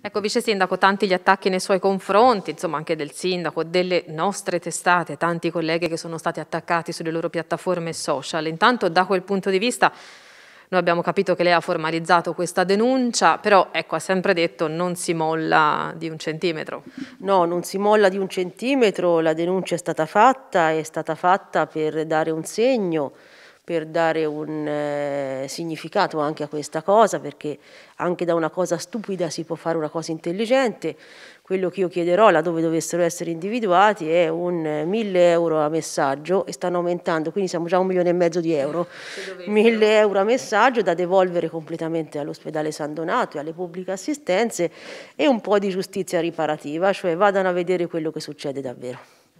Ecco, vice sindaco, tanti gli attacchi nei suoi confronti, insomma anche del sindaco, delle nostre testate, tanti colleghi che sono stati attaccati sulle loro piattaforme social. Intanto da quel punto di vista noi abbiamo capito che lei ha formalizzato questa denuncia, però ecco, ha sempre detto non si molla di un centimetro. No, non si molla di un centimetro, la denuncia è stata fatta, è stata fatta per dare un segno per dare un eh, significato anche a questa cosa, perché anche da una cosa stupida si può fare una cosa intelligente. Quello che io chiederò, laddove dovessero essere individuati, è un eh, 1000 euro a messaggio e stanno aumentando, quindi siamo già a un milione e mezzo di euro. 1000 euro a messaggio da devolvere completamente all'ospedale San Donato e alle pubbliche assistenze e un po' di giustizia riparativa, cioè vadano a vedere quello che succede davvero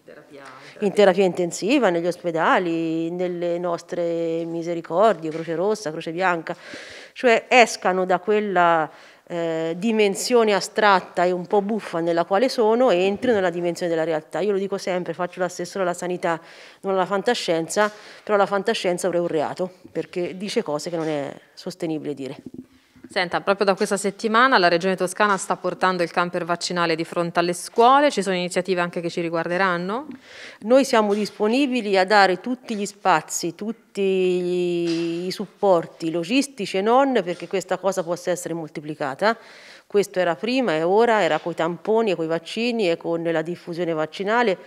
terapia, in terapia intensiva, negli ospedali, nelle nostre misericordie, Croce Rossa, Croce Bianca, cioè escano da quella eh, dimensione astratta e un po' buffa nella quale sono e entrino nella dimensione della realtà. Io lo dico sempre, faccio la stessa alla sanità, non alla fantascienza, però la fantascienza avrei un reato perché dice cose che non è sostenibile dire. Senta, proprio da questa settimana la Regione Toscana sta portando il camper vaccinale di fronte alle scuole, ci sono iniziative anche che ci riguarderanno? Noi siamo disponibili a dare tutti gli spazi, tutti i supporti logistici e non perché questa cosa possa essere moltiplicata. Questo era prima e ora, era con i tamponi e con i vaccini e con la diffusione vaccinale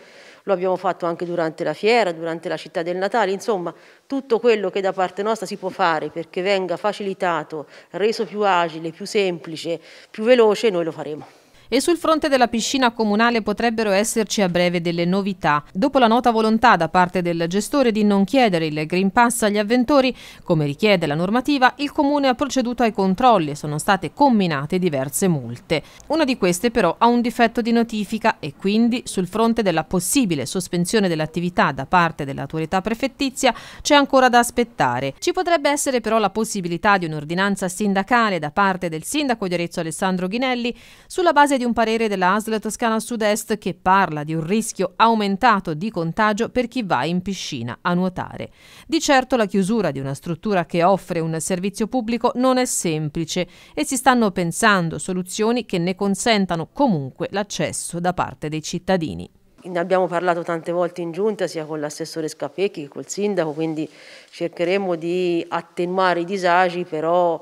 lo abbiamo fatto anche durante la fiera, durante la città del Natale, insomma tutto quello che da parte nostra si può fare perché venga facilitato, reso più agile, più semplice, più veloce, noi lo faremo. E sul fronte della piscina comunale potrebbero esserci a breve delle novità. Dopo la nota volontà da parte del gestore di non chiedere il Green Pass agli avventori, come richiede la normativa, il comune ha proceduto ai controlli e sono state comminate diverse multe. Una di queste però ha un difetto di notifica e quindi sul fronte della possibile sospensione dell'attività da parte dell'autorità prefettizia c'è ancora da aspettare. Ci potrebbe essere però la possibilità di un'ordinanza sindacale da parte del sindaco di Arezzo Alessandro Ghinelli sulla base di di un parere della ASL Toscana Sud-Est che parla di un rischio aumentato di contagio per chi va in piscina a nuotare. Di certo la chiusura di una struttura che offre un servizio pubblico non è semplice e si stanno pensando soluzioni che ne consentano comunque l'accesso da parte dei cittadini. Ne abbiamo parlato tante volte in giunta sia con l'assessore Scapecchi che col sindaco, quindi cercheremo di attenuare i disagi, però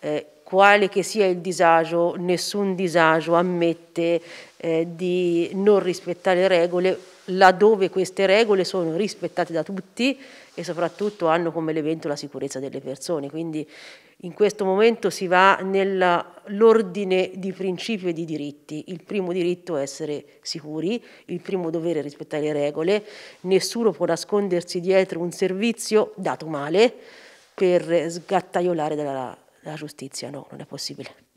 eh, quale che sia il disagio, nessun disagio ammette eh, di non rispettare regole laddove queste regole sono rispettate da tutti e soprattutto hanno come elemento la sicurezza delle persone. Quindi in questo momento si va nell'ordine di principio e di diritti. Il primo diritto è essere sicuri, il primo dovere è rispettare le regole, nessuno può nascondersi dietro un servizio dato male per sgattaiolare dalla la giustizia no, non è possibile.